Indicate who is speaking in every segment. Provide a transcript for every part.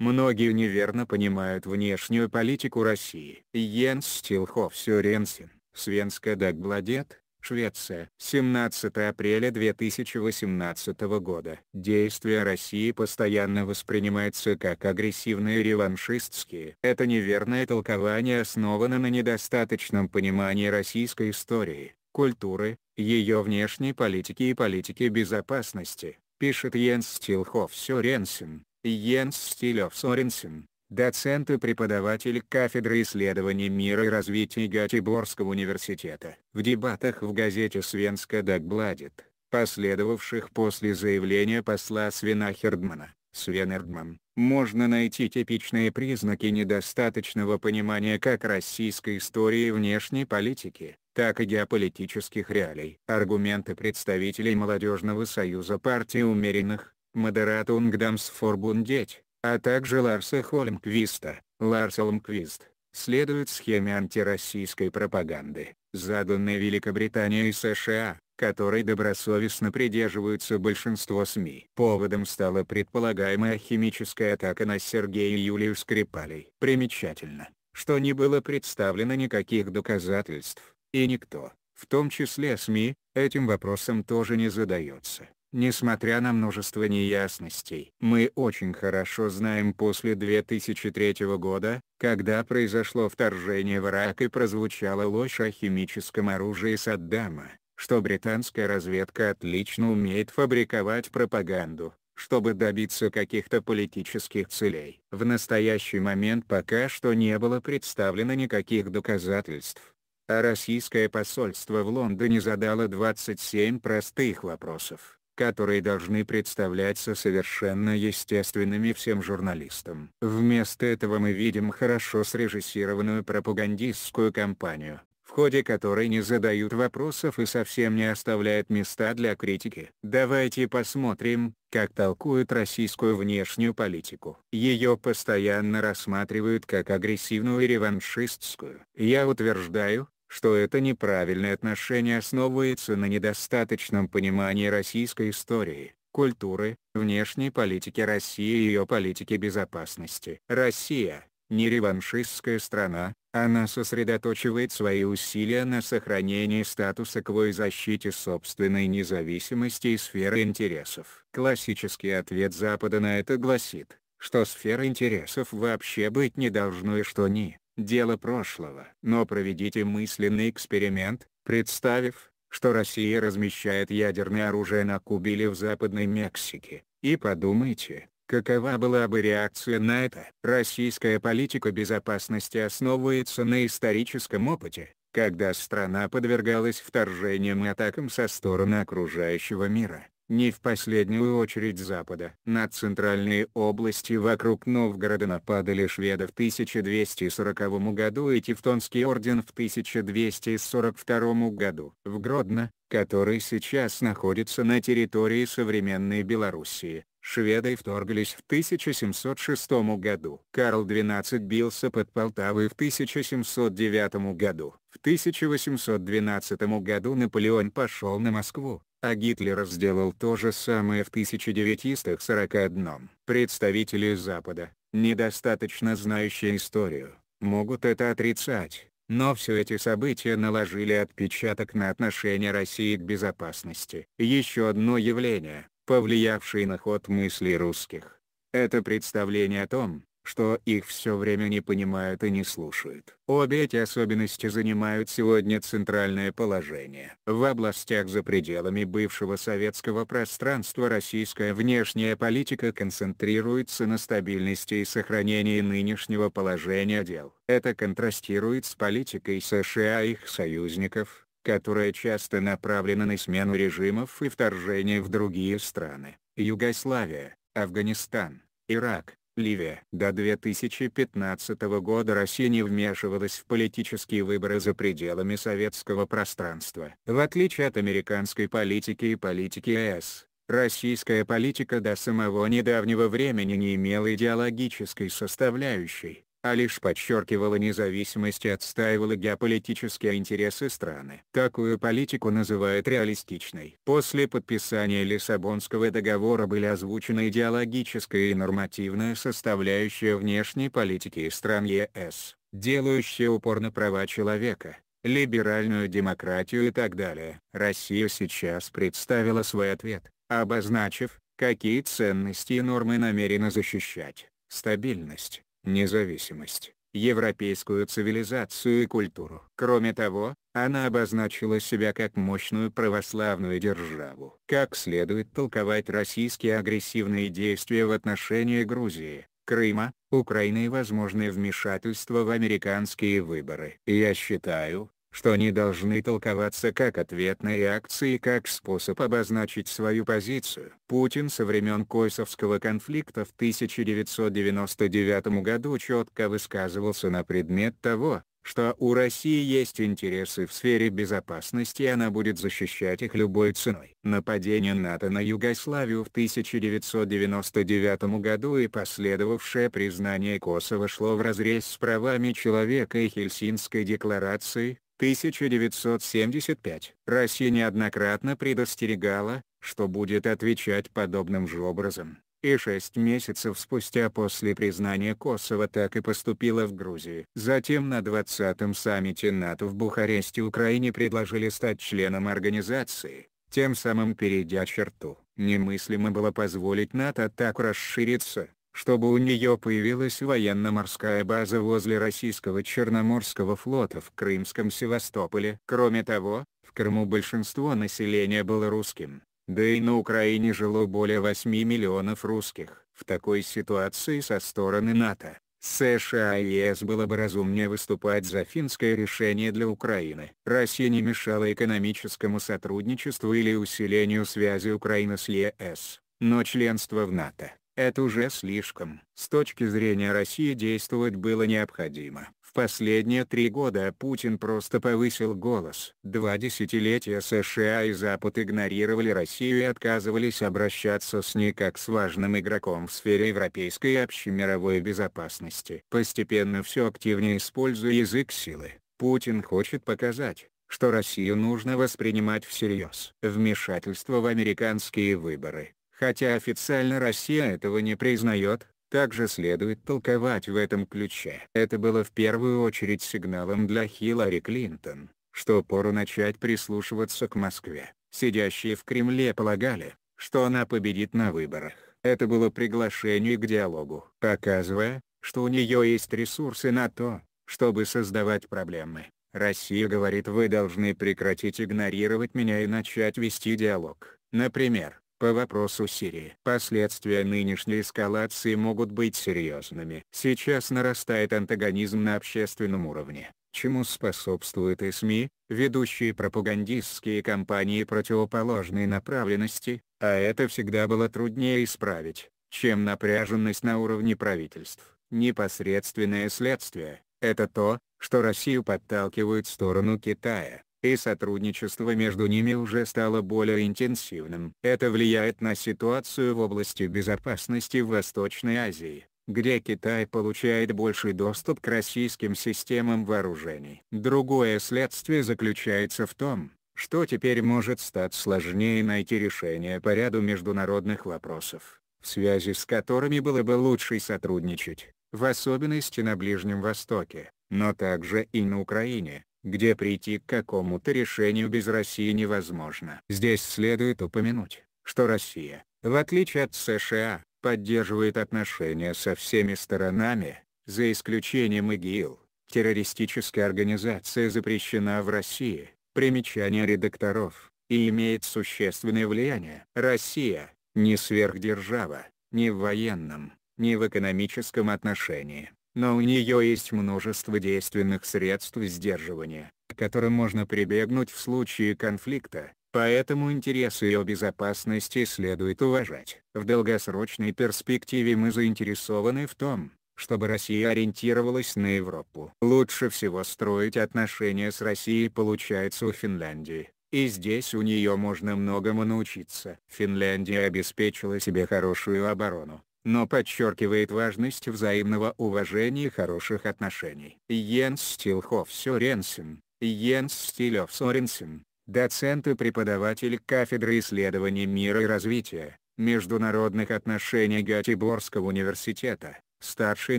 Speaker 1: Многие неверно понимают внешнюю политику России. Йенс Стилхов Сюренсен, Свенска Дагбладет, Швеция. 17 апреля 2018 года. Действия России постоянно воспринимаются как агрессивные реваншистские. Это неверное толкование основано на недостаточном понимании российской истории, культуры, ее внешней политики и политики безопасности, пишет Йенс Стилхов Сюренсен. Йенс Стилев Соренсен, доцент и преподаватель кафедры исследований мира и развития Гатиборского университета. В дебатах в газете «Свенска Дагбладит», последовавших после заявления посла Свена Хердмана, Свен Эрдман, можно найти типичные признаки недостаточного понимания как российской истории и внешней политики, так и геополитических реалий. Аргументы представителей Молодежного союза партии умеренных, Модерат Унгдамс Форбундеть, а также Ларса Холмквиста, Ларс Холмквист, следует схеме антироссийской пропаганды, заданной Великобританией и США, которой добросовестно придерживаются большинство СМИ. Поводом стала предполагаемая химическая атака на Сергея и Юлию Скрипалей. Примечательно, что не было представлено никаких доказательств, и никто, в том числе СМИ, этим вопросом тоже не задается. Несмотря на множество неясностей, мы очень хорошо знаем после 2003 года, когда произошло вторжение в Ирак и прозвучала ложь о химическом оружии Саддама, что британская разведка отлично умеет фабриковать пропаганду, чтобы добиться каких-то политических целей. В настоящий момент пока что не было представлено никаких доказательств. А российское посольство в Лондоне задало 27 простых вопросов которые должны представляться совершенно естественными всем журналистам. Вместо этого мы видим хорошо срежиссированную пропагандистскую кампанию, в ходе которой не задают вопросов и совсем не оставляют места для критики. Давайте посмотрим, как толкуют российскую внешнюю политику. Ее постоянно рассматривают как агрессивную и реваншистскую. Я утверждаю, что это неправильное отношение основывается на недостаточном понимании российской истории, культуры, внешней политики России и ее политики безопасности. Россия – не реваншистская страна, она сосредоточивает свои усилия на сохранении статуса кво и защите собственной независимости и сферы интересов. Классический ответ Запада на это гласит, что сферы интересов вообще быть не должно и что ни дело прошлого. Но проведите мысленный эксперимент, представив, что Россия размещает ядерное оружие на Кубе или в Западной Мексике, и подумайте, какова была бы реакция на это. Российская политика безопасности основывается на историческом опыте, когда страна подвергалась вторжениям и атакам со стороны окружающего мира не в последнюю очередь Запада. На центральные области вокруг Новгорода нападали шведы в 1240 году и Тевтонский орден в 1242 году. В Гродно, который сейчас находится на территории современной Белоруссии, шведы вторглись в 1706 году. Карл XII бился под Полтавой в 1709 году. В 1812 году Наполеон пошел на Москву, а Гитлер сделал то же самое в 1941. Представители Запада, недостаточно знающие историю, могут это отрицать, но все эти события наложили отпечаток на отношение России к безопасности. Еще одно явление, повлиявшее на ход мыслей русских, это представление о том, что их все время не понимают и не слушают. Обе эти особенности занимают сегодня центральное положение. В областях за пределами бывшего советского пространства российская внешняя политика концентрируется на стабильности и сохранении нынешнего положения дел. Это контрастирует с политикой США и их союзников, которая часто направлена на смену режимов и вторжение в другие страны. Югославия, Афганистан, Ирак, Ливия. До 2015 года Россия не вмешивалась в политические выборы за пределами советского пространства. В отличие от американской политики и политики ЕС, российская политика до самого недавнего времени не имела идеологической составляющей а лишь подчеркивала независимость и отстаивала геополитические интересы страны. Такую политику называют реалистичной. После подписания Лиссабонского договора были озвучены идеологическая и нормативная составляющая внешней политики стран ЕС, делающая упор на права человека, либеральную демократию и так далее. Россия сейчас представила свой ответ, обозначив, какие ценности и нормы намерена защищать. Стабильность, независимость, европейскую цивилизацию и культуру. Кроме того, она обозначила себя как мощную православную державу. Как следует толковать российские агрессивные действия в отношении Грузии, Крыма, Украины и возможное вмешательство в американские выборы? Я считаю, что они должны толковаться как ответная реакция и как способ обозначить свою позицию. Путин со времен Косовского конфликта в 1999 году четко высказывался на предмет того, что у России есть интересы в сфере безопасности и она будет защищать их любой ценой. Нападение НАТО на Югославию в 1999 году и последовавшее признание Косово шло вразрез с правами человека и Хельсинской декларацией, 1975. Россия неоднократно предостерегала, что будет отвечать подобным же образом. И шесть месяцев спустя после признания Косово так и поступила в Грузии. Затем на 20-м саммите НАТО в Бухаресте Украине предложили стать членом организации, тем самым перейдя черту. Немыслимо было позволить НАТО так расшириться, чтобы у нее появилась военно-морская база возле российского Черноморского флота в Крымском Севастополе. Кроме того, в Крыму большинство населения было русским, да и на Украине жило более 8 миллионов русских. В такой ситуации со стороны НАТО, США и ЕС было бы разумнее выступать за финское решение для Украины. Россия не мешала экономическому сотрудничеству или усилению связи Украины с ЕС, но членство в НАТО это уже слишком. С точки зрения России действовать было необходимо. В последние три года Путин просто повысил голос. Два десятилетия США и Запад игнорировали Россию и отказывались обращаться с ней как с важным игроком в сфере европейской и общемировой безопасности. Постепенно все активнее используя язык силы, Путин хочет показать, что Россию нужно воспринимать всерьез. Вмешательство в американские выборы хотя официально Россия этого не признает, также следует толковать в этом ключе. Это было в первую очередь сигналом для Хиллари Клинтон, что пору начать прислушиваться к Москве. Сидящие в Кремле полагали, что она победит на выборах. Это было приглашение к диалогу, показывая, что у нее есть ресурсы на то, чтобы создавать проблемы. Россия говорит вы должны прекратить игнорировать меня и начать вести диалог. Например, по вопросу Сирии. Последствия нынешней эскалации могут быть серьезными. Сейчас нарастает антагонизм на общественном уровне, чему способствуют и СМИ, ведущие пропагандистские кампании противоположной направленности, а это всегда было труднее исправить, чем напряженность на уровне правительств. Непосредственное следствие – это то, что Россию подталкивают в сторону Китая и сотрудничество между ними уже стало более интенсивным. Это влияет на ситуацию в области безопасности в Восточной Азии где Китай получает больший доступ к российским системам вооружений. Другое следствие заключается в том, что теперь может стать сложнее найти решение по ряду международных вопросов, в связи с которыми было бы лучше сотрудничать, в особенности на Ближнем Востоке, но также и на Украине где прийти к какому-то решению без России невозможно. Здесь следует упомянуть, что Россия, в отличие от США, поддерживает отношения со всеми сторонами, за исключением ИГИЛ. Террористическая организация запрещена в России, примечание редакторов, и имеет существенное влияние. Россия, не сверхдержава, ни в военном, ни в экономическом отношении но у нее есть множество действенных средств сдерживания, к которым можно прибегнуть в случае конфликта, поэтому интересы ее безопасности следует уважать. В долгосрочной перспективе мы заинтересованы в том, чтобы Россия ориентировалась на Европу. Лучше всего строить отношения с Россией получается у Финляндии. И здесь у нее можно многому научиться. Финляндия обеспечила себе хорошую оборону, но подчеркивает важность взаимного уважения и хороших отношений. Йенс Стилхов Соренсен, Йенс Стилев Соренсен, доцент и преподаватель кафедры исследований мира и развития, международных отношений Гатиборского университета, старший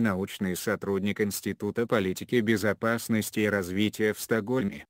Speaker 1: научный сотрудник Института политики безопасности и развития в Стокгольме,